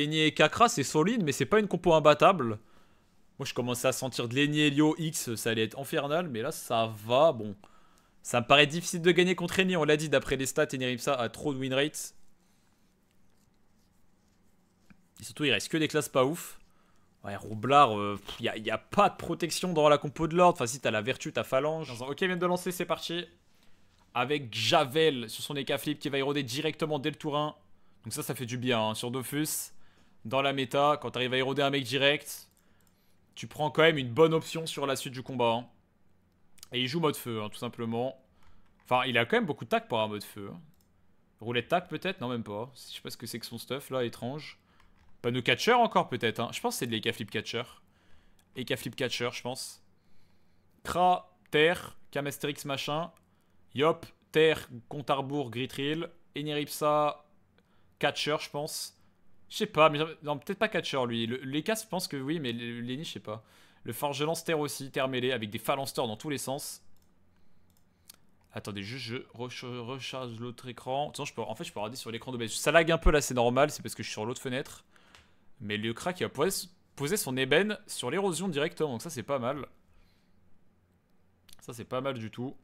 Lénier et Kakra, c'est solide, mais c'est pas une compo imbattable. Moi, je commençais à sentir de et Lio X, ça allait être infernal, mais là, ça va. Bon, ça me paraît difficile de gagner contre Enni, on l'a dit, d'après les stats, ça a trop de win rates. Et surtout, il reste que des classes pas ouf. Ouais, Roublard, il euh, n'y a, pas de protection dans la compo de l'ordre. Enfin, si, t'as la vertu, t'as phalange. Ok, vient de lancer, c'est parti. Avec Javel sur son éca flip qui va éroder directement dès le tour 1. Donc ça, ça fait du bien hein, sur Dofus dans la méta, quand arrives à éroder un mec direct, tu prends quand même une bonne option sur la suite du combat. Hein. Et il joue mode feu, hein, tout simplement. Enfin, il a quand même beaucoup de tac pour un mode feu. Hein. Roulette tac peut-être Non, même pas. Je sais pas ce que c'est que son stuff là, étrange. Panneau catcher encore peut-être. Je pense que c'est de l'Eka Flip Catcher. Eka Flip Catcher, je pense. Kra, Terre, Camastérix machin. Yop, Terre, Contarbourg, Gritril. Eneripsa, Catcher, je pense. Je sais pas, mais peut-être pas catcher lui. Le, les casse, je pense que oui, mais Lenny, je sais pas. Le lance terre aussi, terre mêlée, avec des Phalansters dans tous les sens. Attendez, juste je recharge l'autre écran. je peux, en fait, je peux regarder sur l'écran de base. Ça lag un peu là, c'est normal, c'est parce que je suis sur l'autre fenêtre. Mais le crack, il va poser son ébène sur l'érosion directement, donc ça, c'est pas mal. Ça, c'est pas mal du tout.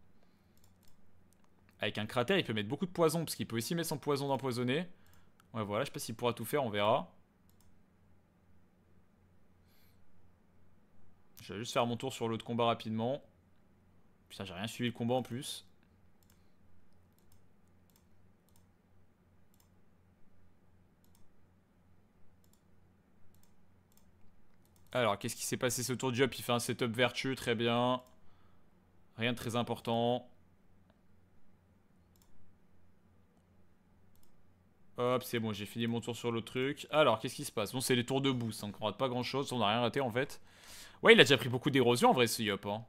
Avec un cratère, il peut mettre beaucoup de poison, parce qu'il peut aussi mettre son poison d'empoisonner Ouais, voilà, je sais pas s'il pourra tout faire, on verra. Je vais juste faire mon tour sur l'autre combat rapidement. Putain, j'ai rien suivi le combat en plus. Alors, qu'est-ce qui s'est passé ce tour de job Il fait un setup vertueux, très bien. Rien de très important. Hop, c'est bon, j'ai fini mon tour sur le truc. Alors, qu'est-ce qui se passe Bon, c'est les tours de boost, donc on rate pas grand-chose, on a rien raté en fait. Ouais, il a déjà pris beaucoup d'érosion en vrai, ce Yop. Hein.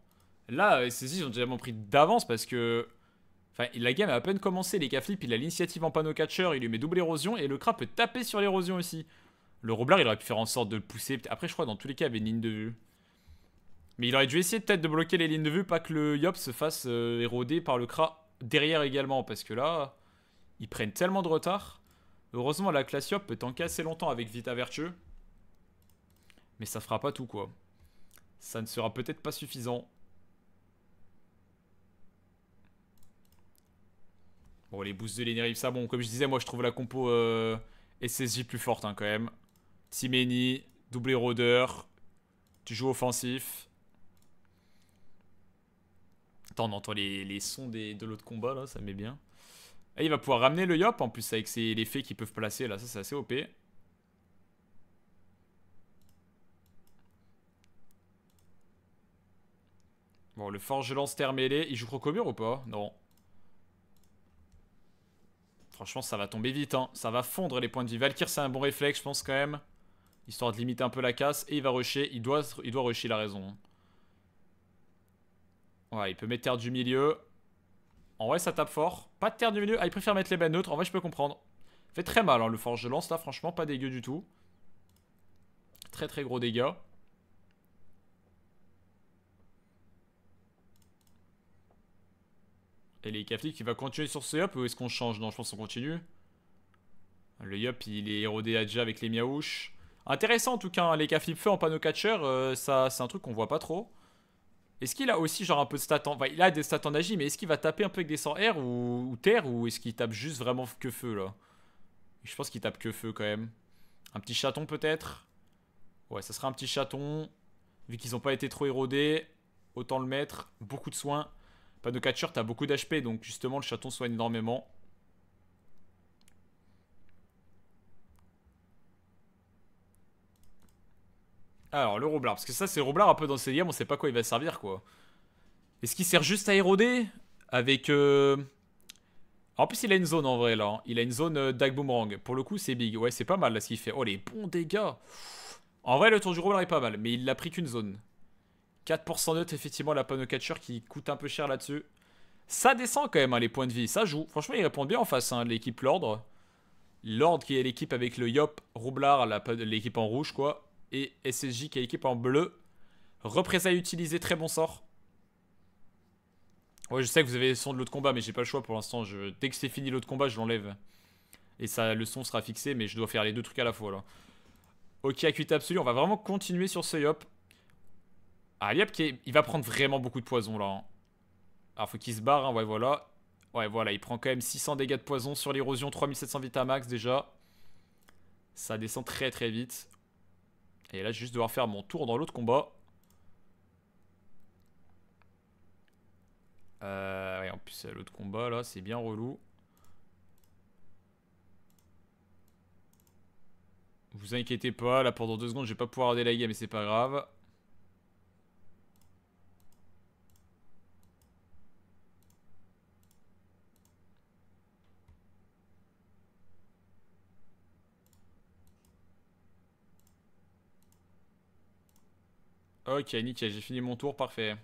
Là, ces euh, ils ont déjà pris d'avance parce que... Enfin, la game a à peine commencé, les flip, il a l'initiative en panneau catcher, il lui met double érosion, et le Kra peut taper sur l'érosion aussi. Le Roblard, il aurait pu faire en sorte de le pousser. Après, je crois, dans tous les cas, il avait une ligne de vue. Mais il aurait dû essayer peut-être de bloquer les lignes de vue, pas que le Yop se fasse euh, éroder par le cra derrière également, parce que là, ils prennent tellement de retard. Heureusement, la classiope peut tanker assez longtemps avec Vita Vertueux. Mais ça fera pas tout, quoi. Ça ne sera peut-être pas suffisant. Bon, les boosts de l'énergie, ça, bon, comme je disais, moi, je trouve la compo euh, SSJ plus forte, hein, quand même. Timeni, double rôdeur, tu joues offensif. Attends, on entend les, sons de l'autre combat, là, ça met bien. Et il va pouvoir ramener le Yop en plus avec ses, les fées qu'ils peuvent placer là, ça c'est assez OP. Bon, le lance terre mêlée, il joue mur ou pas Non. Franchement, ça va tomber vite, hein. Ça va fondre les points de vie. Valkyr, c'est un bon réflexe, je pense, quand même. Histoire de limiter un peu la casse. Et il va rusher. Il doit, il doit rusher la raison. Ouais, il peut mettre terre du milieu. En vrai, ça tape fort. Pas de terre du milieu. Ah, il préfère mettre les bains neutres. En vrai, je peux comprendre. Fait très mal, hein, le forge de lance, là. Franchement, pas dégueu du tout. Très, très gros dégâts. Et les Kafli qui va continuer sur ce up ou est-ce qu'on change Non, je pense qu'on continue. Le Yup il est érodé à déjà avec les Miaouches. Intéressant en tout cas, hein, les Kafli feu en panneau catcher, euh, ça c'est un truc qu'on voit pas trop. Est-ce qu'il a aussi genre un peu de stats en... il a des stats en agi, mais est-ce qu'il va taper un peu avec des 100 R ou, terre ou est-ce qu'il tape juste vraiment que feu là Je pense qu'il tape que feu quand même. Un petit chaton peut-être Ouais, ça sera un petit chaton. Vu qu'ils n'ont pas été trop érodés, autant le mettre. Beaucoup de soins. Pas de catcher, t'as beaucoup d'HP, donc justement le chaton soigne énormément. Alors, le roublard parce que ça, c'est Roublard un peu dans ses liens, on sait pas quoi il va servir, quoi. Est-ce qu'il sert juste à éroder Avec... Euh, en plus, il a une zone, en vrai, là. Hein. Il a une zone euh, d'Ag Boomerang. Pour le coup, c'est big. Ouais, c'est pas mal, là, ce qu'il fait. Oh, les bons dégâts En vrai, le tour du roublard est pas mal, mais il l'a pris qu'une zone. 4% neutre, effectivement, la au catcher qui coûte un peu cher là-dessus. Ça descend quand même, hein, les points de vie. Ça joue. Franchement, ils répondent bien en face, hein, l'équipe l'ordre L'ordre qui est l'équipe avec le Yop, Roublard, l'équipe en rouge, quoi et SSJ qui est équipe en bleu. à utiliser, très bon sort. Ouais, je sais que vous avez le son de l'autre combat, mais j'ai pas le choix pour l'instant. Dès que c'est fini l'autre combat, je l'enlève. Et ça, le son sera fixé, mais je dois faire les deux trucs à la fois là. Ok, acuité absolue, on va vraiment continuer sur ce Yop. Ah, Yop, qui il va prendre vraiment beaucoup de poison là. Hein. Alors, faut qu'il se barre, hein. ouais, voilà. Ouais, voilà, il prend quand même 600 dégâts de poison sur l'érosion, 3700 max déjà. Ça descend très très vite. Et là, je vais juste devoir faire mon tour dans l'autre combat. Euh, en plus, l'autre combat, là, c'est bien relou. Vous inquiétez pas, là, pendant deux secondes, je vais pas pouvoir game, mais c'est pas grave. Ok, nickel, j'ai fini mon tour, parfait.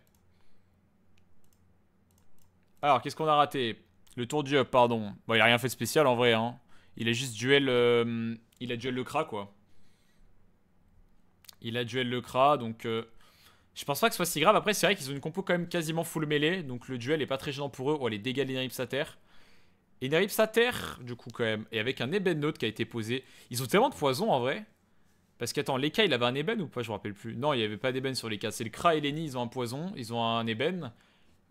Alors, qu'est-ce qu'on a raté Le tour du up, pardon. Bon, il a rien fait de spécial en vrai, hein. Il a juste duel... Euh, il a duel le Kra, quoi. Il a duel le Kra, donc... Euh, je pense pas que ce soit si grave. Après, c'est vrai qu'ils ont une compo quand même quasiment full mêlée, donc le duel est pas très gênant pour eux. Oh, les dégâts l'Eneryps à terre. Inerips à terre, du coup, quand même. Et avec un Note qui a été posé. Ils ont tellement de poison, en vrai. Parce qu'attends, les cas, il avait un ébène ou pas Je me rappelle plus. Non, il n'y avait pas d'ébène sur les cas. C'est le Kra et l'Eni, ils ont un poison, ils ont un ébène.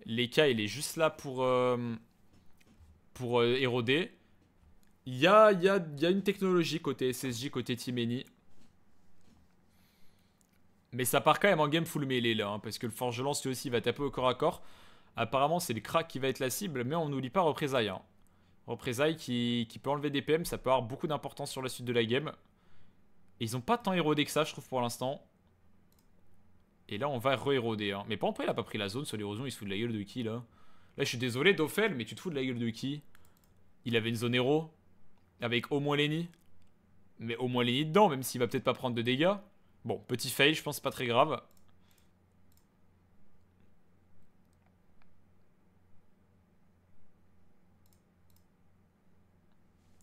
L'Eka, il est juste là pour, euh, pour euh, éroder. Il y a, une technologie côté SSJ, côté Timeni. Mais ça part quand même en game full melee là, hein, parce que le lance lui aussi, va taper au corps à corps. Apparemment, c'est le Kra qui va être la cible, mais on n'oublie pas Représailles. Hein. Représailles qui, qui, peut enlever des PM, ça peut avoir beaucoup d'importance sur la suite de la game ils ont pas tant érodé que ça, je trouve, pour l'instant. Et là, on va re-éroder. Hein. Mais pas il a pas pris la zone sur l'érosion. Il se fout de la gueule de qui, là Là, je suis désolé, Dofel, mais tu te fous de la gueule de qui Il avait une zone héros. Avec au moins Lenny. Mais au moins Lenny dedans, même s'il va peut-être pas prendre de dégâts. Bon, petit fail, je pense pas très grave.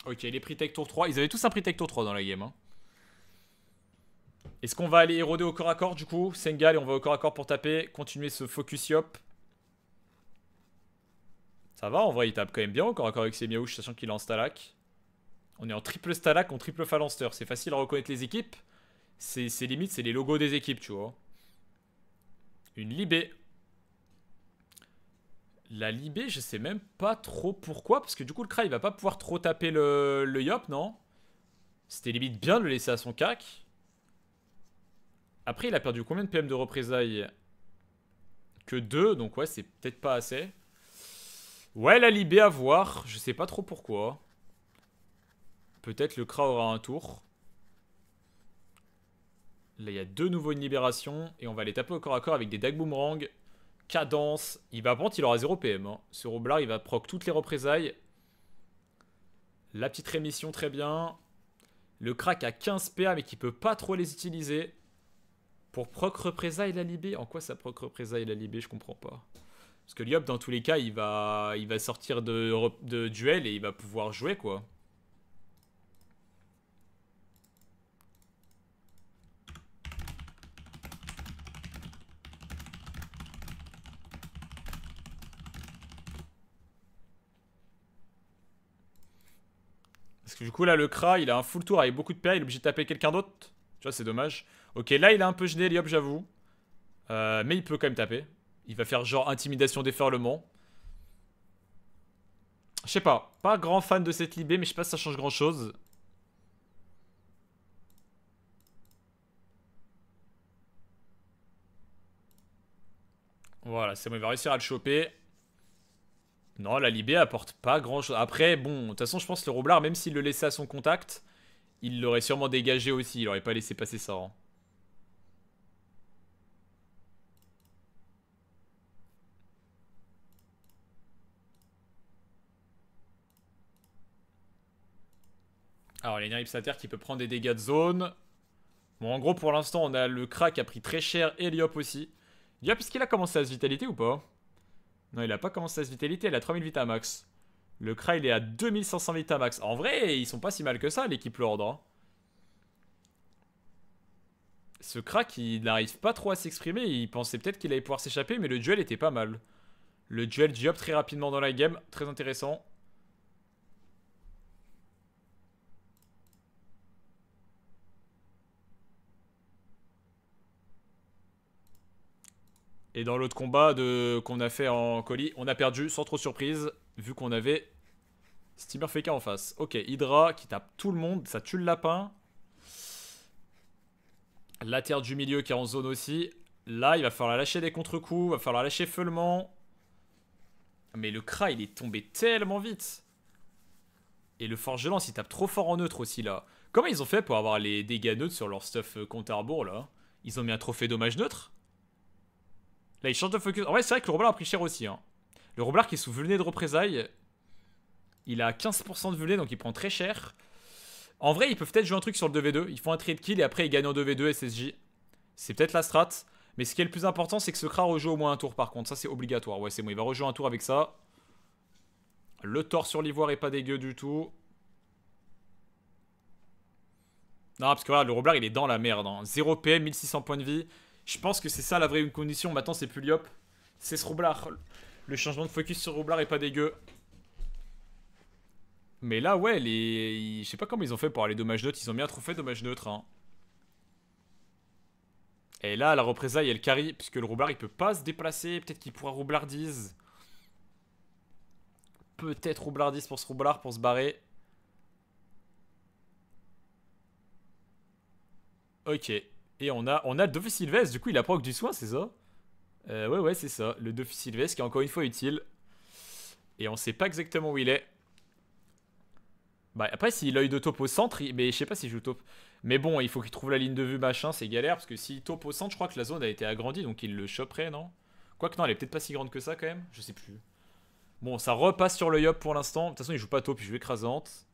Ok, il est pris tech tour 3. Ils avaient tous un prix tech tour 3 dans la game. Hein. Est-ce qu'on va aller éroder au corps à corps du coup Sengal et on va au corps à corps pour taper. Continuer ce focus Yop. Ça va en vrai, il tape quand même bien au corps à corps avec ses Miaouches, sachant qu'il est en stalac. On est en triple stalac, en triple Phalanster. C'est facile à reconnaître les équipes. C'est limite, c'est les logos des équipes, tu vois. Une Libé. La Libé, je sais même pas trop pourquoi. Parce que du coup, le Kra, il va pas pouvoir trop taper le, le Yop, non C'était limite bien de le laisser à son cac. Après, il a perdu combien de PM de représailles Que 2, donc ouais, c'est peut-être pas assez. Ouais, la Libé à voir, je sais pas trop pourquoi. Peut-être le Kra aura un tour. Là, il y a deux nouveaux une libération. Et on va les taper au corps à corps avec des Dag Boomerang. Cadence. Il va prendre, il aura 0 PM. Hein. Ce roblard, il va proc toutes les représailles. La petite rémission, très bien. Le crack a 15 PA, mais qui peut pas trop les utiliser. Pour proc représailles la Libé En quoi ça proc représailles la Je comprends pas. Parce que Liop, dans tous les cas, il va, il va sortir de, de duel et il va pouvoir jouer, quoi. Parce que du coup, là, le Kra, il a un full tour avec beaucoup de PA, il est obligé de taper quelqu'un d'autre tu vois, c'est dommage. Ok, là, il a un peu gêné, Eliop, j'avoue. Euh, mais il peut quand même taper. Il va faire genre intimidation déferlement. Je sais pas. Pas grand fan de cette Libé, mais je sais pas si ça change grand chose. Voilà, c'est bon, il va réussir à le choper. Non, la Libé apporte pas grand chose. Après, bon, de toute façon, je pense que le Roublard même s'il le laissait à son contact, il l'aurait sûrement dégagé aussi, il aurait pas laissé passer ça. Hein. Alors, il terre qui peut prendre des dégâts de zone. Bon, en gros, pour l'instant, on a le crack qui a pris très cher, l'iop aussi. Eliop, est-ce qu'il a commencé à se vitalité ou pas Non, il a pas commencé à se vitalité, elle a 3000 à max. Le Kra, il est à 2500 max En vrai, ils sont pas si mal que ça, l'équipe Lord. Hein. Ce Kra qui n'arrive pas trop à s'exprimer, il pensait peut-être qu'il allait pouvoir s'échapper, mais le duel était pas mal. Le duel Diop très rapidement dans la game, très intéressant. Et dans l'autre combat qu'on a fait en colis, on a perdu sans trop surprise vu qu'on avait Steamer Feka en face. Ok, Hydra qui tape tout le monde, ça tue le lapin. La terre du milieu qui est en zone aussi. Là, il va falloir lâcher des contre-coups, il va falloir lâcher feulement. Mais le Kra, il est tombé tellement vite. Et le Forge il tape trop fort en neutre aussi, là. Comment ils ont fait pour avoir les dégâts neutres sur leur stuff euh, compte à là Ils ont mis un trophée dommage neutre Là, ils changent de focus. En vrai, c'est vrai que le robot a pris cher aussi, hein. Le Roblard qui est sous Vulné de représailles. Il a 15% de Vulné, donc il prend très cher. En vrai, ils peuvent peut-être jouer un truc sur le 2v2. Ils font un trade kill et après ils gagnent en 2v2 SSJ. C'est peut-être la strat. Mais ce qui est le plus important, c'est que ce Kra rejoue au moins un tour par contre. Ça, c'est obligatoire. Ouais, c'est bon. Il va rejouer un tour avec ça. Le tort sur l'ivoire est pas dégueu du tout. Non, parce que le Roblard, il est dans la merde. 0 PM, 1600 points de vie. Je pense que c'est ça la vraie condition. Maintenant, c'est plus Liop. C'est ce Roblard. Le changement de focus sur Roublard est pas dégueu. Mais là, ouais, les... je sais pas comment ils ont fait pour aller dommage neutre. Ils ont bien trop fait dommage neutre. Hein. Et là, la représaille, elle carry. Puisque le Roublard, il peut pas se déplacer. Peut-être qu'il pourra Roublardise. Peut-être Roublardise pour ce Roublard pour se barrer. Ok. Et on a, on a Du coup, il a proc du soin, c'est ça euh, ouais, ouais, c'est ça. Le Duffy Sylvestre qui est encore une fois utile. Et on sait pas exactement où il est. Bah, après, si l'œil de top au centre, mais je sais pas s'il joue top. Mais bon, il faut qu'il trouve la ligne de vue, machin, c'est galère. Parce que s'il top au centre, je crois que la zone a été agrandie, donc il le chopperait, non Quoique, non, elle est peut-être pas si grande que ça quand même. Je sais plus. Bon, ça repasse sur le Yop pour l'instant. De toute façon, il joue pas top, il joue écrasante.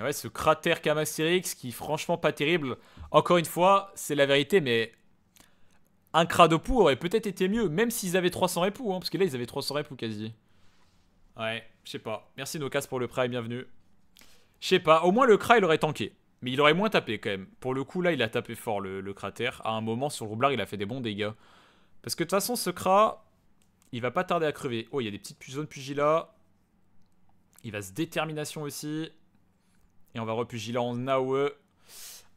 Ouais, ce cratère Kamastérix qui, franchement, pas terrible. Encore une fois, c'est la vérité, mais un poux aurait peut-être été mieux, même s'ils avaient 300 époux, hein, parce que là, ils avaient 300 époux quasi. Ouais, je sais pas. Merci Nocas pour le prêt, bienvenue. Je sais pas, au moins le Kra, il aurait tanké. Mais il aurait moins tapé quand même. Pour le coup, là, il a tapé fort le, cratère. À un moment, sur le roublard, il a fait des bons dégâts. Parce que de toute façon, ce crat, il va pas tarder à crever. Oh, il y a des petites zones pugila. Il va se détermination aussi. Et on va repugila en AOE.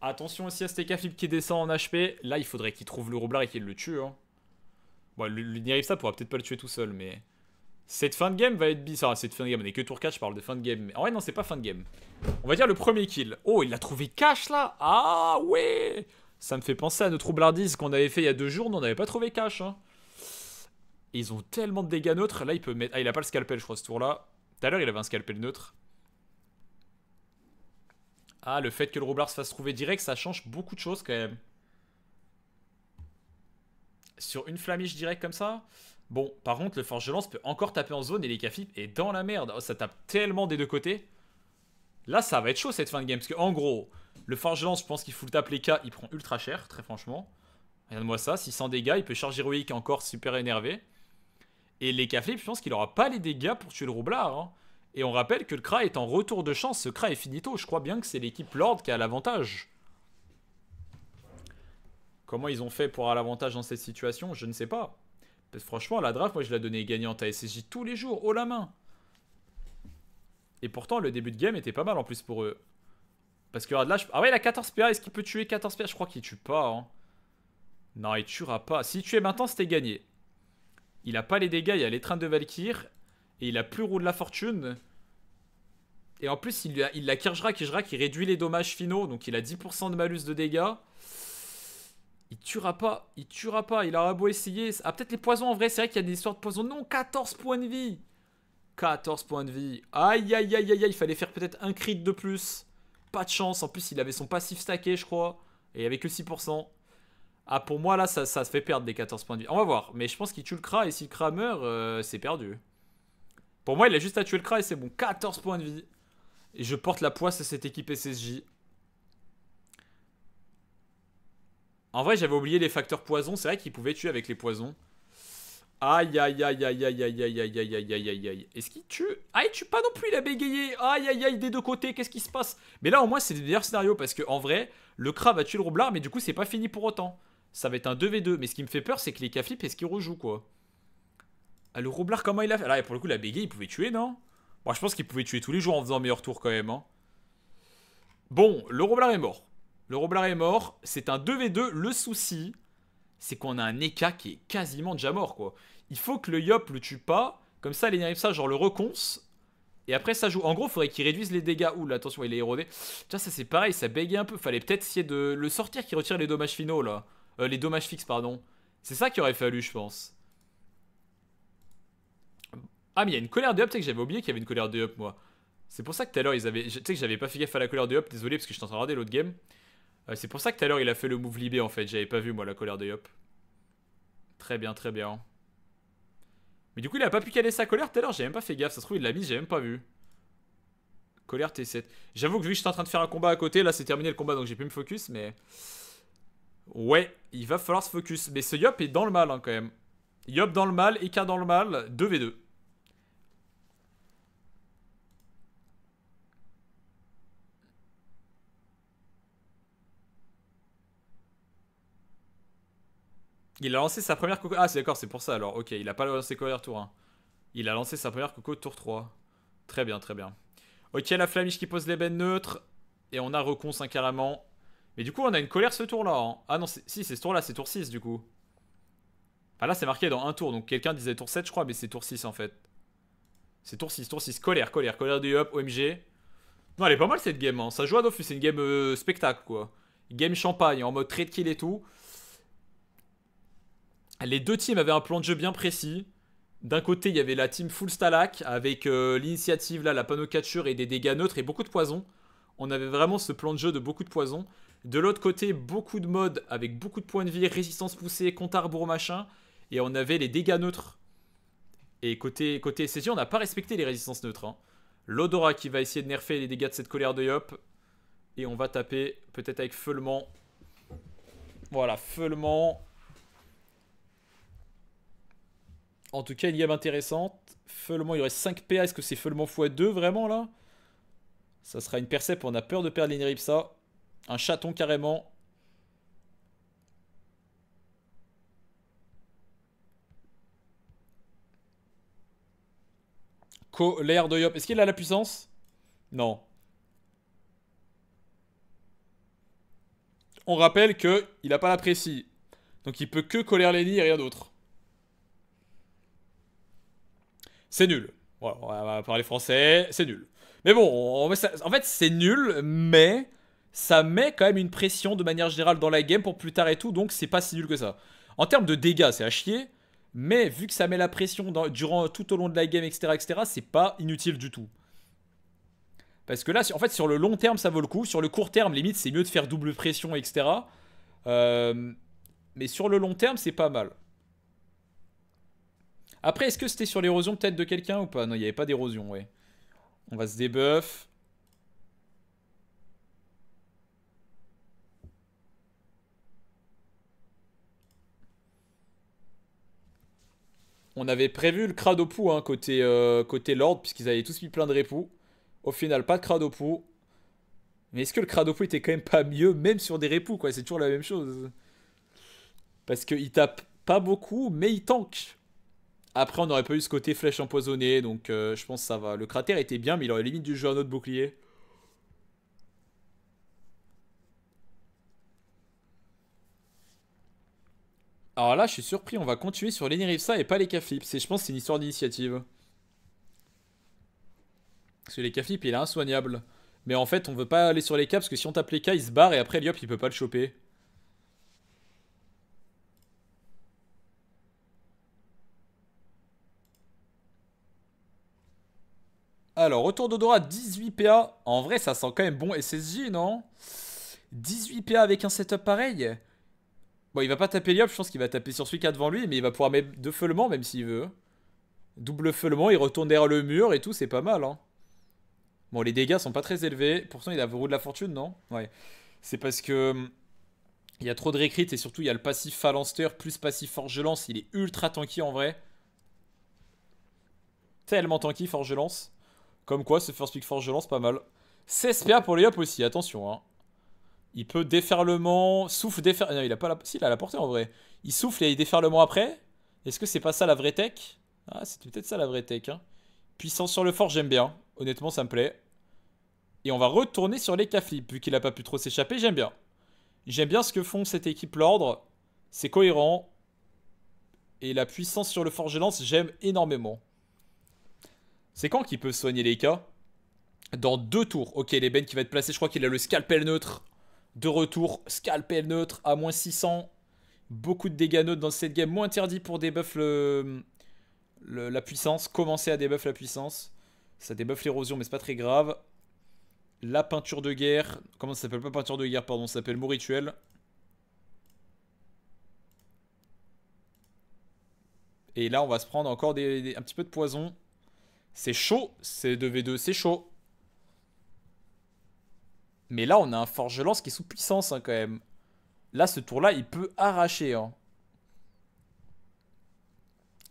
Attention aussi à ce Flip qui descend en HP. Là, il faudrait qu'il trouve le roublard et qu'il le tue. Hein. Bon, le ça pourra peut-être pas le tuer tout seul, mais... Cette fin de game va être bizarre. Cette fin de game, on est que tour 4, je parle de fin de game. Mais... En vrai, non, c'est pas fin de game. On va dire le premier kill. Oh, il a trouvé cash, là Ah, ouais Ça me fait penser à notre roublardise qu'on avait fait il y a deux jours, mais on n'avait pas trouvé cash. Hein. Ils ont tellement de dégâts neutres. Là, il peut mettre... Ah, il a pas le scalpel, je crois, ce tour-là. Tout à l'heure, il avait un scalpel neutre. Ah, le fait que le roublard se fasse trouver direct, ça change beaucoup de choses quand même. Sur une flamiche directe comme ça Bon, par contre, le Forge Lance peut encore taper en zone et les flip est dans la merde. Oh, ça tape tellement des deux côtés. Là, ça va être chaud cette fin de game. Parce qu'en en gros, le Forge Lance, je pense qu'il faut le taper les K. Il prend ultra cher, très franchement. Regarde-moi ça, 600 dégâts. Il peut charger héroïque encore super énervé. Et les je pense qu'il aura pas les dégâts pour tuer le Roublard. Hein. Et on rappelle que le Kra est en retour de chance. Ce Kra est finito. Je crois bien que c'est l'équipe Lord qui a l'avantage. Comment ils ont fait pour avoir l'avantage dans cette situation Je ne sais pas. Parce que franchement, la draft, moi, je la donnais gagnante à SSJ tous les jours, haut la main. Et pourtant, le début de game était pas mal en plus pour eux. Parce que là, ah ouais, il a 14 PA. Est-ce qu'il peut tuer 14 PA Je crois qu'il tue pas. Hein. Non, il tuera pas. Si tu es maintenant, c'était gagné. Il a pas les dégâts. Il y a l'étreinte de Valkyrie. Et il a plus roue de la fortune. Et en plus, il, a, il a qui réduit les dommages finaux. Donc il a 10% de malus de dégâts. Il tuera pas. Il tuera pas. Il aura beau essayer. Ah, peut-être les poisons en vrai. C'est vrai qu'il y a des histoires de poisons. Non, 14 points de vie. 14 points de vie. Aïe, aïe, aïe, aïe, aïe. Il fallait faire peut-être un crit de plus. Pas de chance. En plus, il avait son passif stacké, je crois. Et il n'y avait que 6%. Ah, pour moi, là, ça, ça se fait perdre des 14 points de vie. On va voir. Mais je pense qu'il tue le Kra. Et si le Kra meurt, euh, c'est perdu. Pour moi, il a juste à tuer le Kra et c'est bon. 14 points de vie. Et je porte la poisse à cette équipe SSJ. En vrai, j'avais oublié les facteurs poison. C'est vrai qu'il pouvait tuer avec les poisons. Aïe, aïe, aïe, aïe, aïe, aïe, aïe, aïe, aïe, aïe, aïe, aïe. Est-ce qu'il tue Ah, il tue pas non plus, il a bégayé. Aïe, aïe, aïe, des deux côtés, qu'est-ce qui se passe Mais là, au moins, c'est le meilleur scénario parce que en vrai, le Kra va tuer le roublard, mais du coup, c'est pas fini pour autant. Ça va être un 2v2. Mais ce qui me fait peur, c'est que les Caflip, est-ce qu'ils rejouent, quoi ah, le roublard, comment il a fait Là, ah, pour le coup, il a bégué, il pouvait tuer, non Moi, je pense qu'il pouvait tuer tous les jours en faisant meilleur tour quand même. Hein. Bon, le roublard est mort. Le roublard est mort. C'est un 2v2. Le souci, c'est qu'on a un Eka qui est quasiment déjà mort, quoi. Il faut que le Yop le tue pas. Comme ça, les ça genre le reconce. Et après, ça joue. En gros, il faudrait qu'il réduise les dégâts. Ouh, attention, il est érodé. Tiens, ça, c'est pareil, ça bégaye un peu. Fallait peut-être essayer de le sortir qui retire les dommages finaux, là. Euh, les dommages fixes, pardon. C'est ça qu'il aurait fallu, je pense. Ah, mais il y a une colère de hop, tu sais que j'avais oublié qu'il y avait une colère de hop, moi. C'est pour ça que tout à l'heure, ils avaient. Tu sais que j'avais pas fait gaffe à la colère de hop, désolé, parce que je en train de regarder l'autre game. Euh, c'est pour ça que tout à l'heure, il a fait le move libé, en fait. J'avais pas vu, moi, la colère de hop. Très bien, très bien. Mais du coup, il a pas pu caler sa colère tout à l'heure, j'ai même pas fait gaffe. Ça se trouve, il l'a mise, j'ai même pas vu. Colère T7. J'avoue que vu que j'étais en train de faire un combat à côté, là, c'est terminé le combat, donc j'ai pu me focus, mais. Ouais, il va falloir se focus. Mais ce Yop est dans le mal, hein, quand même. Yop dans le mal, Ika dans le mal, 2v2. Il a lancé sa première coco. Ah, c'est d'accord, c'est pour ça alors. Ok, il a pas lancé colère tour 1. Hein. Il a lancé sa première coco tour 3. Très bien, très bien. Ok, la Flamiche qui pose les bennes neutres. Et on a Recon 5 carrément. Mais du coup, on a une colère ce tour-là. Hein. Ah non, si, c'est ce tour-là, c'est tour 6 du coup. Enfin là, c'est marqué dans un tour. Donc quelqu'un disait tour 7, je crois, mais c'est tour 6 en fait. C'est tour 6, tour 6. Colère, colère, colère du hop, OMG. Non, elle est pas mal cette game. Hein. Ça joue à Dofus, c'est une game euh, spectacle quoi. Game champagne en mode trade kill et tout les deux teams avaient un plan de jeu bien précis. D'un côté, il y avait la team full Stalak avec euh, l'initiative, là, la panneau catcher et des dégâts neutres et beaucoup de poison. On avait vraiment ce plan de jeu de beaucoup de poison. De l'autre côté, beaucoup de modes avec beaucoup de points de vie, résistance poussée, compte à rebours, machin. Et on avait les dégâts neutres. Et côté, côté on n'a pas respecté les résistances neutres. Hein. L'Odora qui va essayer de nerfer les dégâts de cette colère de Yop. Et on va taper peut-être avec Feulement. Voilà, Feulement. En tout cas, une game intéressante. Feulement, il y aurait 5 PA. Est-ce que c'est Feulement x2 vraiment là Ça sera une Percep. On a peur de perdre Ça, Un chaton carrément. Colère de Yop. Est-ce qu'il a la puissance Non. On rappelle qu'il n'a pas la précis. Donc il peut que colère Lenny et rien d'autre. c'est nul. Voilà, on va parler français, c'est nul. Mais bon, en fait, c'est nul, mais ça met quand même une pression de manière générale dans la game pour plus tard et tout, donc c'est pas si nul que ça. En termes de dégâts, c'est à chier, mais vu que ça met la pression durant tout au long de la game, etc., etc., c'est pas inutile du tout. Parce que là, en fait, sur le long terme, ça vaut le coup. Sur le court terme, limite, c'est mieux de faire double pression, etc. Euh, mais sur le long terme, c'est pas mal. Après, est-ce que c'était sur l'érosion peut-être de quelqu'un ou pas Non, il n'y avait pas d'érosion, ouais. On va se débuff. On avait prévu le cradopou hein, côté, euh, côté Lord, puisqu'ils avaient tous mis plein de répoux. Au final, pas de cradopou. Mais est-ce que le cradopou était quand même pas mieux, même sur des répoux, quoi C'est toujours la même chose. Parce qu'il tape pas beaucoup, mais il tank. Après, on aurait pas eu ce côté flèche empoisonnée, donc euh, je pense que ça va. Le cratère était bien, mais il aurait limite dû jouer un autre bouclier. Alors là, je suis surpris, on va continuer sur ça et pas les Caflips. Et je pense que c'est une histoire d'initiative. Parce que les Caflips, il est insoignable. Mais en fait, on veut pas aller sur les K, parce que si on tape les K, il se barre, et après, Lyop il peut pas le choper. Alors, retour d'Odora 18 PA. En vrai, ça sent quand même bon SSJ, non 18 PA avec un setup pareil Bon, il va pas taper Liop, je pense qu'il va taper sur celui qui a devant lui, mais il va pouvoir mettre deux feulements même s'il veut. Double feulement, il retourne derrière le mur et tout, c'est pas mal. Hein. Bon, les dégâts sont pas très élevés. Pourtant, il a roue de la fortune, non Ouais. C'est parce que hum, il y a trop de récrites et surtout il y a le passif Phalanster plus passif Forge Lance. Il est ultra tanky en vrai. Tellement tanky Forge Lance. Comme quoi, ce First Pick Force, je lance pas mal. C'est PA pour les up aussi, attention. Hein. Il peut déferlement, souffle, déferlement. Non, il a pas la... la portée en vrai. Il souffle et il déferlement après. Est-ce que c'est pas ça la vraie tech Ah, c'est peut-être ça la vraie tech. Hein. Puissance sur le fort, j'aime bien. Honnêtement, ça me plaît. Et on va retourner sur les k Vu qu'il a pas pu trop s'échapper, j'aime bien. J'aime bien ce que font cette équipe l'ordre. C'est cohérent. Et la puissance sur le forge lance, j'aime énormément. C'est quand qu'il peut soigner les cas Dans deux tours. Ok, l'ébène qui va être placé, je crois qu'il a le scalpel neutre. De retour, scalpel neutre à moins 600. Beaucoup de dégâts neutres dans cette game. Moins interdit pour débuff la puissance. Commencer à débuff la puissance. Ça débuff l'érosion, mais c'est pas très grave. La peinture de guerre. Comment ça s'appelle Pas peinture de guerre, pardon, ça s'appelle mot rituel. Et là, on va se prendre encore un petit peu de poison. C'est chaud, c'est 2v2, c'est chaud. Mais là, on a un Forge Lance qui est sous puissance hein, quand même. Là, ce tour-là, il peut arracher. Hein.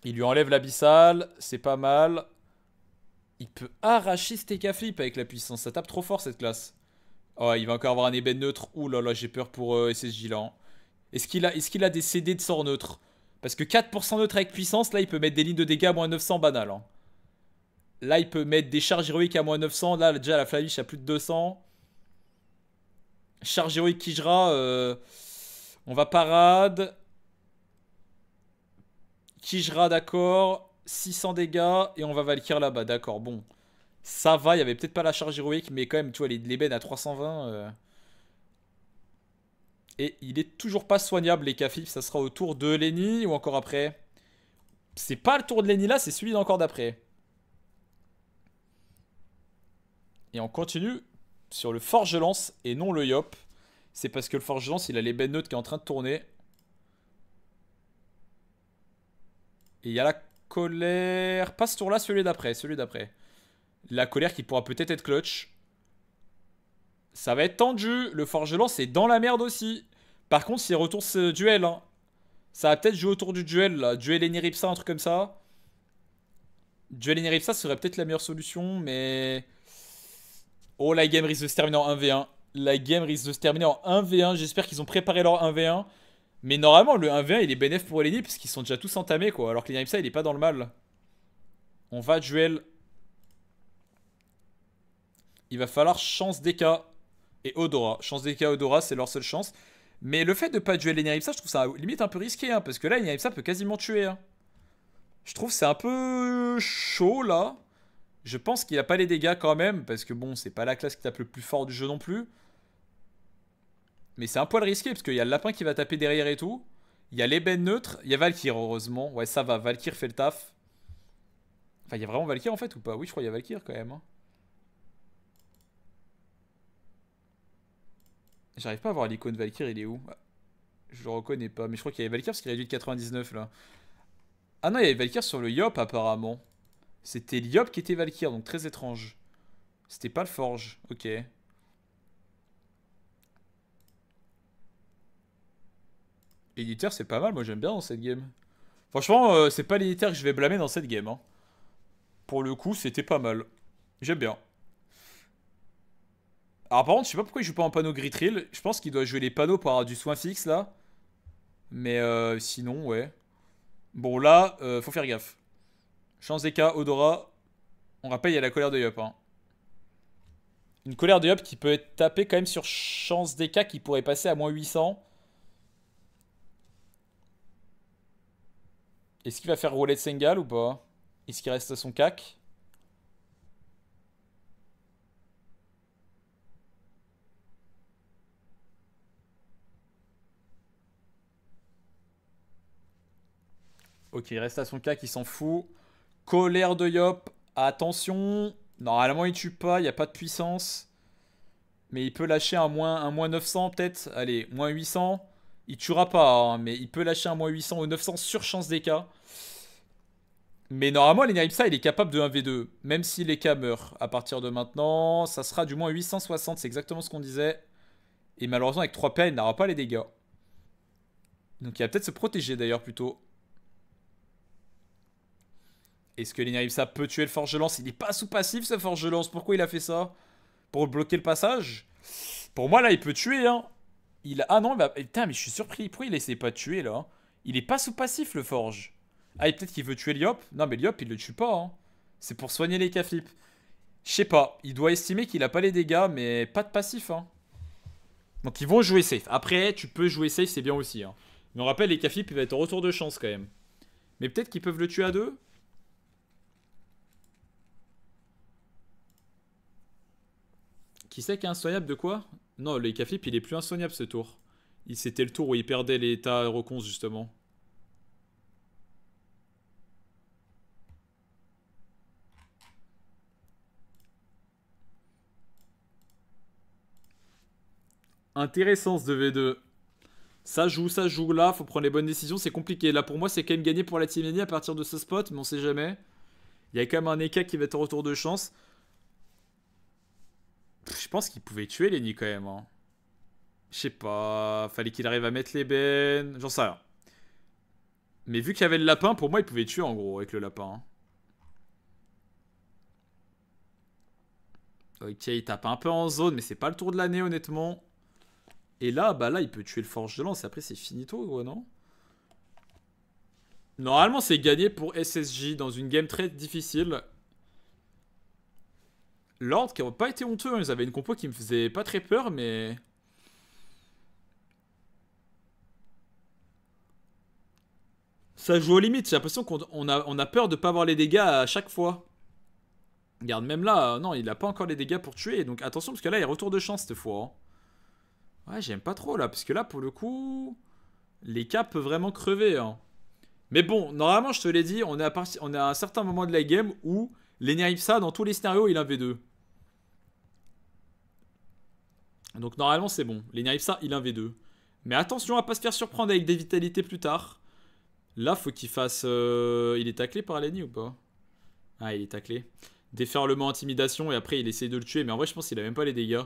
Il lui enlève l'abyssal, c'est pas mal. Il peut arracher TK Flip avec la puissance. Ça tape trop fort cette classe. Oh, il va encore avoir un ébène neutre. Ouh là là, j'ai peur pour euh, SSJ là. Hein. Est-ce qu'il a, est qu'il a des CD de sort neutre Parce que 4% neutre avec puissance, là, il peut mettre des lignes de dégâts moins 900 banales. Hein. Là, il peut mettre des charges héroïques à moins 900. Là, déjà, la Flavish a plus de 200. Charge héroïque Kijra. Euh, on va parade. Kijra, d'accord. 600 dégâts. Et on va Valkyr là-bas, d'accord. Bon. Ça va, il n'y avait peut-être pas la charge héroïque, mais quand même, tu vois, les, les à 320. Euh. Et il est toujours pas soignable, les Kafif. Ça sera au tour de Lenny ou encore après C'est pas le tour de Lenny là, c'est celui d'encore d'après. Et on continue sur le forge lance et non le yop. C'est parce que le forge lance, il a les Notes qui est en train de tourner. Et il y a la colère. Pas ce tour-là, celui d'après, celui d'après. La colère qui pourra peut-être être clutch. Ça va être tendu. Le forge lance est dans la merde aussi. Par contre, s'il retourne ce duel, hein, ça va peut-être jouer autour du duel, Duel Duel Eniripsa, un truc comme ça. Duel Eniripsa serait peut-être la meilleure solution, mais Oh, la game risque de se terminer en 1v1. La game risque de se terminer en 1v1. J'espère qu'ils ont préparé leur 1v1. Mais normalement, le 1v1, il est bénéf pour Eleni parce qu'ils sont déjà tous entamés, quoi. Alors que l'Inipsa, il est pas dans le mal. On va duel. Il va falloir chance d'Eka et Odora. Chance DK, Odora, c'est leur seule chance. Mais le fait de pas duel l'Inipsa, je trouve ça limite un peu risqué, hein, parce que là, l'Inipsa peut quasiment tuer. Hein. Je trouve c'est un peu chaud, là. Je pense qu'il a pas les dégâts quand même, parce que bon, c'est pas la classe qui tape le plus fort du jeu non plus. Mais c'est un poil risqué, parce qu'il y a le lapin qui va taper derrière et tout. Il y a l'ébène neutre. Il y a Valkyr, heureusement. Ouais, ça va. Valkyr fait le taf. Enfin, il y a vraiment Valkyr en fait ou pas Oui, je crois qu'il y a Valkyr quand même. Hein. J'arrive pas à voir l'icône Valkyr, il est où ah, Je le reconnais pas, mais je crois qu'il y avait Valkyr parce qu'il est réduit de 99 là. Ah non, il y avait Valkyr sur le Yop apparemment. C'était Liop qui était Valkyr, donc très étrange. C'était pas le Forge, ok. Éditeur, c'est pas mal, moi j'aime bien dans cette game. Franchement, euh, c'est pas l'éditeur que je vais blâmer dans cette game. Hein. Pour le coup, c'était pas mal. J'aime bien. Alors par contre, je sais pas pourquoi il joue pas en panneau Gritril. Je pense qu'il doit jouer les panneaux pour avoir du soin fixe là. Mais euh, sinon, ouais. Bon là, euh, faut faire gaffe. Chance cas Odora. On rappelle, il y a la colère de Yop. Hein. Une colère de Yop qui peut être tapée quand même sur Chance cas qui pourrait passer à moins 800. Est-ce qu'il va faire rouler de Sengal ou pas Est-ce qu'il reste à son cac Ok, il reste à son cac, il s'en fout. Colère de Yop. Attention. Normalement, il tue pas. Il n'y a pas de puissance. Mais il peut lâcher un moins, un moins 900 peut-être. Allez, moins 800. Il tuera pas, hein, mais il peut lâcher un moins 800 ou 900 sur chance des cas. Mais normalement, ça il est capable de 1v2. Même si les cas meurent à partir de maintenant, ça sera du moins 860. C'est exactement ce qu'on disait. Et malheureusement, avec 3 PA, il n'aura pas les dégâts. Donc il va peut-être se protéger d'ailleurs plutôt. Est-ce que l'Inarivsa peut tuer le forge de lance Il n'est pas sous passif ce forge de lance. Pourquoi il a fait ça Pour bloquer le passage Pour moi là il peut tuer hein. Il a... Ah non, bah, putain mais je suis surpris. Pourquoi il essaie pas de tuer là Il est pas sous passif le forge. Ah et peut-être qu'il veut tuer Liop. Non mais Liop il le tue pas. Hein. C'est pour soigner les Cafip. Je sais pas. Il doit estimer qu'il a pas les dégâts mais pas de passif. Hein. Donc ils vont jouer safe. Après tu peux jouer safe c'est bien aussi. Hein. Mais on rappelle les Cafip, il va être en retour de chance quand même. Mais peut-être qu'ils peuvent le tuer à deux Qui c'est qui est insoignable de quoi Non, le Icaflip, il est plus insoignable ce tour. C'était le tour où il perdait l'état recons justement. Intéressant ce 2v2. Ça joue, ça joue là, faut prendre les bonnes décisions, c'est compliqué. Là pour moi c'est quand même gagné pour la Team India à partir de ce spot, mais on sait jamais. Il y a quand même un Eka qui va être en retour de chance. Je pense qu'il pouvait tuer Lenny quand même. Hein. Je sais pas. Fallait qu'il arrive à mettre les bennes. J'en sais rien. Mais vu qu'il y avait le lapin, pour moi, il pouvait tuer en gros avec le lapin. Hein. Ok, il tape un peu en zone, mais c'est pas le tour de l'année, honnêtement. Et là, bah là, il peut tuer le forge de lance. après, c'est finito, gros, non Normalement, c'est gagné pour SSJ dans une game très difficile l'ordre qui n'aurait pas été honteux. Hein. Ils avaient une compo qui me faisait pas très peur, mais. Ça joue aux limites. J'ai l'impression qu'on a, peur de pas avoir les dégâts à chaque fois. Regarde, même là, euh, non, il n'a pas encore les dégâts pour tuer. Donc attention, parce que là, il y a retour de chance cette fois. Hein. Ouais, j'aime pas trop là, parce que là, pour le coup, les cas peuvent vraiment crever. Hein. Mais bon, normalement, je te l'ai dit, on on est à un certain moment de la game où Lenir ça dans tous les scénarios, il a V2. Donc normalement, c'est bon. Lenir ça il a V2. Mais attention à pas se faire surprendre avec des vitalités plus tard. Là, faut qu'il fasse... Euh, il est taclé par Lenny ou pas Ah, il est taclé. Déferlement, intimidation, et après, il essaie de le tuer. Mais en vrai, je pense qu'il a même pas les dégâts.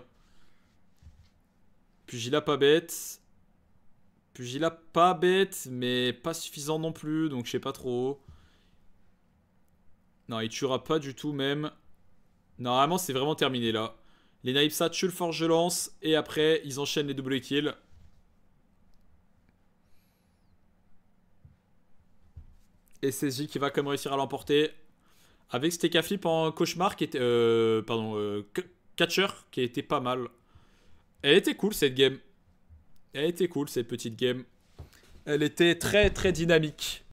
Pugila pas bête. Pugila pas bête, mais pas suffisant non plus, donc je sais pas trop. Non, il tuera pas du tout même. Normalement, c'est vraiment terminé là. Les Naipsa tuent le forge lance et après, ils enchaînent les double kills. Et c'est qui va comme réussir à l'emporter. Avec Steka en cauchemar qui était. Euh, pardon, euh, catcher qui était pas mal. Elle était cool cette game. Elle était cool cette petite game. Elle était très très dynamique.